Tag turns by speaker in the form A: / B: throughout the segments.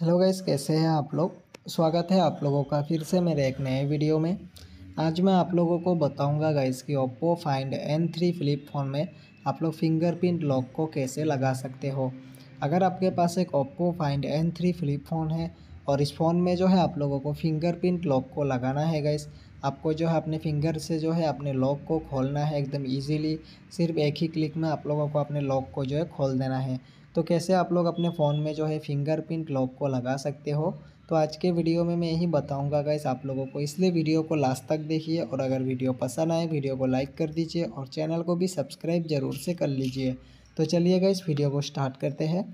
A: hello guys कैसे हैं आप लोग स्वागत है आप लोगों का फिर से मेरे एक नए वीडियो में आज मैं आप लोगों को बताऊंगा गाइस कि Oppo Find N three Flip phone में आप लोग फिंगरप्रिंट लॉक को कैसे लगा सकते हो अगर आपके पास एक Oppo Find N three Flip phone है और इस फ़ोन में जो है आप लोगों को फिंगरप्रिंट लॉक को लगाना है गाइस आपको जो है अपने फिंगर से जो है अपने लॉक को खोलना है एकदम इजीली सिर्फ एक ही क्लिक में आप लोगों को अपने लॉक को जो है खोल देना है तो कैसे आप लोग अपने फ़ोन में जो है फिंगरप्रिंट लॉक को लगा सकते हो तो आज के वीडियो में मैं यही बताऊंगा गाइस आप लोगों को इसलिए वीडियो को लास्ट तक देखिए और अगर वीडियो पसंद आए वीडियो को लाइक कर दीजिए और चैनल को भी सब्सक्राइब ज़रूर से कर लीजिए तो चलिए गाइस वीडियो को स्टार्ट करते हैं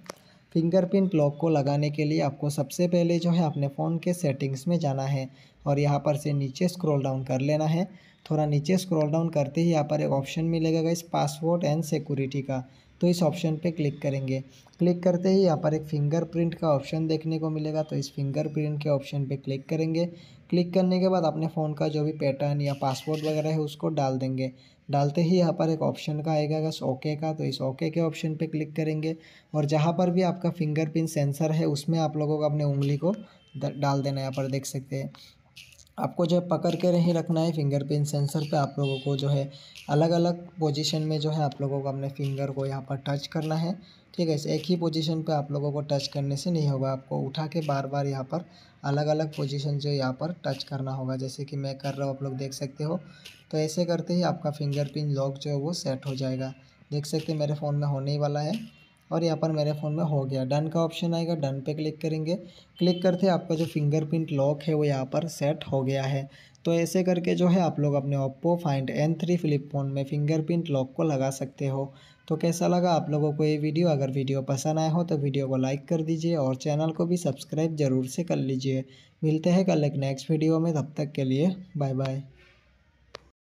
A: फिंगरप्रिंट लॉक को लगाने के लिए आपको सबसे पहले जो है अपने फ़ोन के सेटिंग्स में जाना है और यहाँ पर से नीचे स्क्रॉल डाउन कर लेना है थोड़ा नीचे स्क्रॉल डाउन करते ही यहाँ पर एक ऑप्शन मिलेगा इस पासवर्ड एंड सिक्योरिटी का तो इस ऑप्शन पे क्लिक करेंगे क्लिक करते ही यहाँ पर एक फिंगरप्रिंट का ऑप्शन देखने को मिलेगा तो इस फिंगरप्रिंट के ऑप्शन पे क्लिक करेंगे क्लिक करने के बाद अपने फ़ोन का जो भी पैटर्न या पासवर्ड वगैरह है उसको डाल देंगे डालते ही यहाँ पर एक ऑप्शन का आएगा बस ओके का तो इस ओके के ऑप्शन पर क्लिक करेंगे और जहाँ पर भी आपका फिंगरप्रिंट सेंसर है उसमें आप लोगों को अपने उंगली को डाल देना यहाँ पर देख सकते हैं आपको जो है पकड़ के नहीं रखना है फिंगरप्रिंट सेंसर पे आप लोगों को जो है अलग अलग पोजीशन में जो है आप लोगों को अपने फिंगर को यहाँ पर टच करना है ठीक है एक ही पोजीशन पे आप लोगों को टच करने से नहीं होगा आपको उठा के बार बार यहाँ पर अलग अलग पोजीशन जो यहाँ पर टच करना होगा जैसे कि मैं कर रहा हूँ आप लोग देख सकते हो तो ऐसे करते ही आपका फिंगरप्रिंट लॉक जो है वो सेट हो जाएगा देख सकते मेरे फ़ोन में होने ही वाला है और यहाँ पर मेरे फ़ोन में हो गया डन का ऑप्शन आएगा डन पे क्लिक करेंगे क्लिक करते आपका जो फिंगरप्रिंट लॉक है वो यहाँ पर सेट हो गया है तो ऐसे करके जो है आप लोग अपने Oppo Find N three Flip phone में फिंगरप्रिंट लॉक को लगा सकते हो तो कैसा लगा आप लोगों को ये वीडियो अगर वीडियो पसंद आया हो तो वीडियो को लाइक कर दीजिए और चैनल को भी सब्सक्राइब ज़रूर से कर लीजिए मिलते हैं कल एक नेक्स्ट वीडियो में तब तक के लिए बाय बाय